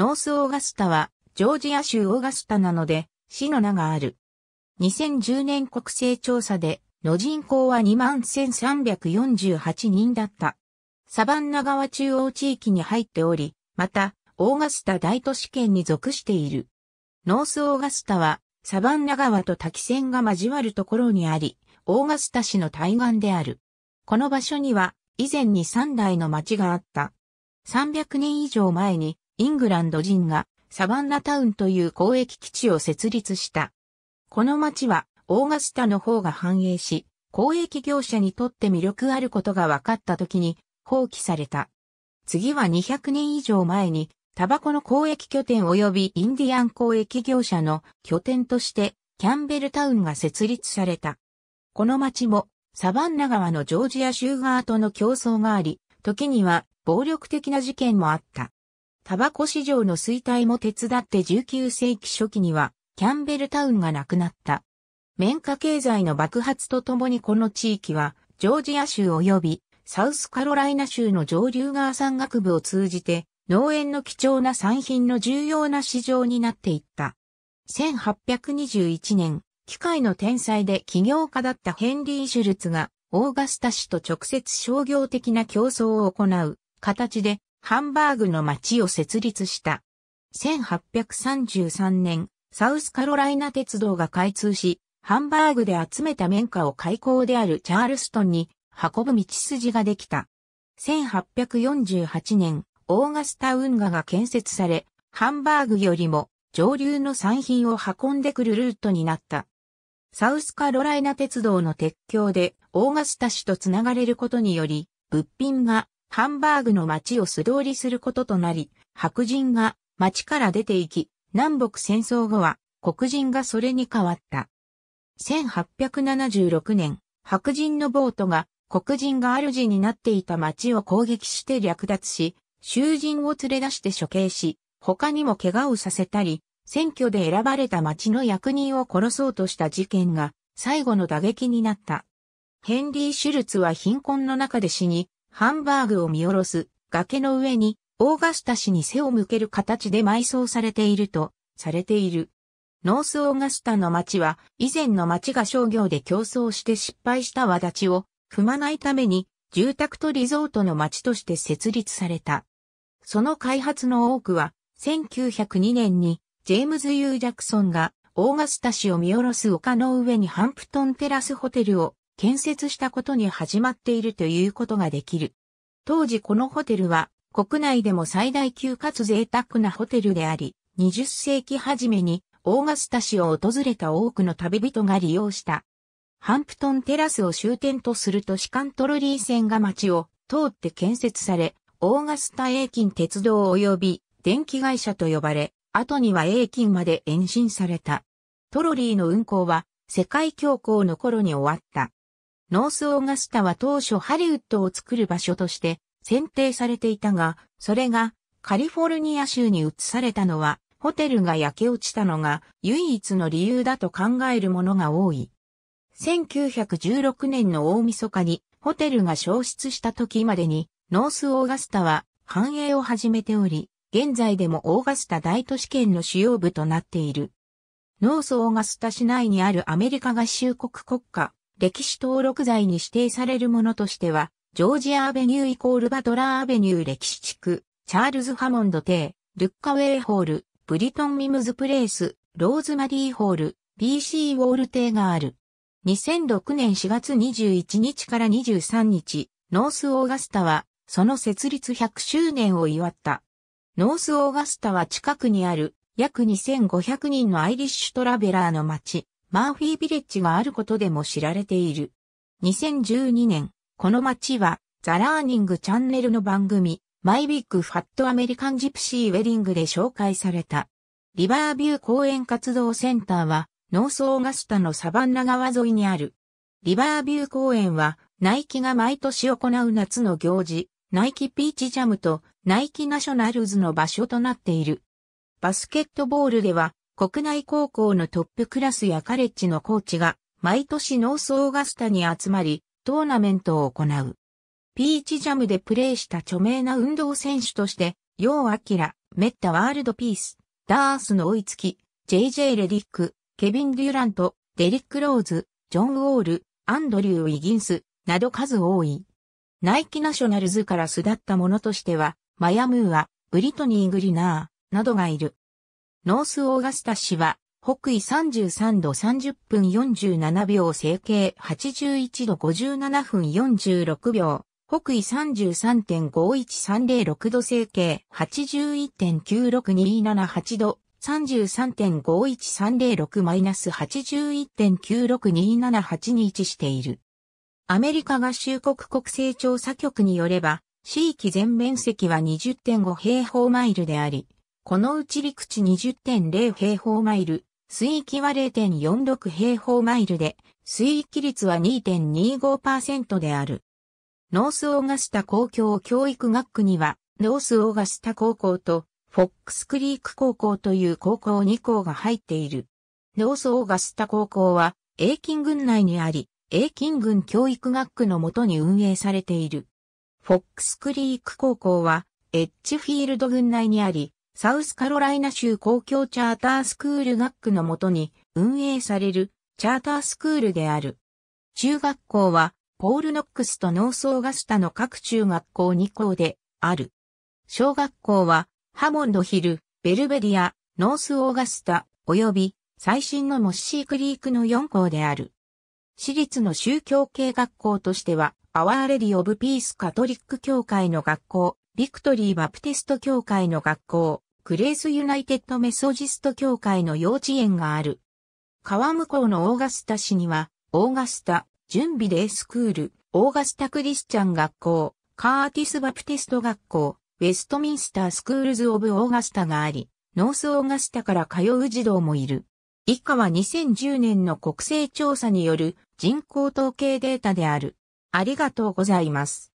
ノースオーガスタは、ジョージア州オーガスタなので、市の名がある。2010年国勢調査で、の人口は21,348人だった。サバンナ川中央地域に入っており、また、オーガスタ大都市圏に属している。ノースオーガスタは、サバンナ川と滝線が交わるところにあり、オーガスタ市の対岸である。この場所には、以前に3台の町があった。300年以上前に、イングランド人がサバンナタウンという交易基地を設立した。この町はオーガスタの方が繁栄し、交易業者にとって魅力あることが分かった時に放棄された。次は200年以上前にタバコの交易拠点及びインディアン交易業者の拠点としてキャンベルタウンが設立された。この町もサバンナ川のジョージア州側との競争があり、時には暴力的な事件もあった。タバコ市場の衰退も手伝って19世紀初期には、キャンベルタウンがなくなった。綿花経済の爆発とともにこの地域は、ジョージア州及びサウスカロライナ州の上流川山岳部を通じて、農園の貴重な産品の重要な市場になっていった。1821年、機械の天才で起業家だったヘンリー・シュルツが、オーガスタ氏と直接商業的な競争を行う形でハンバーグの町を設立した。1833年、サウスカロライナ鉄道が開通し、ハンバーグで集めた綿花を開港であるチャールストンに運ぶ道筋ができた。1848年、オーガスタ運河が建設され、ハンバーグよりも上流の産品を運んでくるルートになった。サウスカロライナ鉄道の鉄橋でオーガスタ市とつながれることにより、物品がハンバーグの街を素通りすることとなり、白人が街から出て行き、南北戦争後は黒人がそれに変わった。1876年、白人のボートが黒人が主になっていた街を攻撃して略奪し、囚人を連れ出して処刑し、他にも怪我をさせたり、選挙で選ばれた町の役人を殺そうとした事件が最後の打撃になった。ヘンリー・シュルツは貧困の中で死に、ハンバーグを見下ろす崖の上にオーガスタ市に背を向ける形で埋葬されているとされている。ノースオーガスタの町は以前の町が商業で競争して失敗した和立ちを踏まないために住宅とリゾートの町として設立された。その開発の多くは1902年にジェームズ・ユー・ジャクソンがオーガスタ市を見下ろす丘の上にハンプトンテラスホテルを建設したことに始まっているということができる。当時このホテルは国内でも最大級かつ贅沢なホテルであり、20世紀初めにオーガスタ市を訪れた多くの旅人が利用した。ハンプトンテラスを終点とする都市間トロリー線が街を通って建設され、オーガスタ英金鉄道及び電気会社と呼ばれ、後には英金まで延伸された。トロリーの運行は世界恐慌の頃に終わった。ノースオーガスタは当初ハリウッドを作る場所として選定されていたが、それがカリフォルニア州に移されたのは、ホテルが焼け落ちたのが唯一の理由だと考えるものが多い。1916年の大晦日にホテルが消失した時までに、ノースオーガスタは繁栄を始めており、現在でもオーガスタ大都市圏の主要部となっている。ノースオーガスタ市内にあるアメリカ合衆国国家歴史登録財に指定されるものとしては、ジョージアアベニューイコールバトラーアベニュー歴史地区、チャールズ・ハモンド邸、ルッカウェイホール、ブリトン・ミムズ・プレイス、ローズマリーホール、BC ウォール邸がある。2006年4月21日から23日、ノース・オーガスタは、その設立100周年を祝った。ノース・オーガスタは近くにある、約2500人のアイリッシュトラベラーの街、マーフィービレッジがあることでも知られている。2012年、この街は、ザ・ラーニングチャンネルの番組、マイビッグ・ファット・アメリカン・ジプシー・ウェディングで紹介された。リバービュー公園活動センターは、ノース・オーガスタのサバンナ川沿いにある。リバービュー公園は、ナイキが毎年行う夏の行事、ナイキピーチジャムとナイキナショナルズの場所となっている。バスケットボールでは、国内高校のトップクラスやカレッジのコーチが毎年ノースオーガスタに集まりトーナメントを行う。ピーチジャムでプレーした著名な運動選手として、ヨウ・ラ、メッタ・ワールド・ピース、ダースの追いつき、JJ・ レディック、ケビン・デュラント、デリック・ローズ、ジョン・ウォール、アンドリュー・ウィギンス、など数多い。ナイキナショナルズから巣立った者としては、マヤムーア、ブリトニー・グリナー、などがいる。ノースオーガスタ市は、北緯33度30分47秒整形81度57分46秒、北緯33.51306度整形81.96278度、3 3 5 1 3 0 6 8 1 9 6 2 7 8に位置している。アメリカ合衆国国勢調査局によれば、市域全面積は20.5平方マイルであり、このうち陸地20.0平方マイル、水域は0.46平方マイルで、水域率は2.25%である。ノースオーガスタ公共教育学区には、ノースオーガスタ高校と、フォックスクリーク高校という高校2校が入っている。ノースオーガスタ高校は、英金郡内にあり、英金郡教育学区のもとに運営されている。フォックスクリーク高校は、エッジフィールド郡内にあり、サウスカロライナ州公共チャータースクール学区のもとに運営されるチャータースクールである。中学校はポール・ノックスとノース・オーガスタの各中学校2校である。小学校はハモンド・ヒル、ベルベリア、ノース・オーガスタ及び最新のモッシー・クリークの4校である。私立の宗教系学校としてはアワー・レディ・オブ・ピース・カトリック教会の学校、ビクトリー・バプテスト教会の学校、グレースユナイテッドメソジスト協会の幼稚園がある。川向こうのオーガスタ市には、オーガスタ、準備デースクール、オーガスタクリスチャン学校、カーティス・バプテスト学校、ウェストミンスター・スクールズ・オブ・オーガスタがあり、ノース・オーガスタから通う児童もいる。以下は2010年の国勢調査による人口統計データである。ありがとうございます。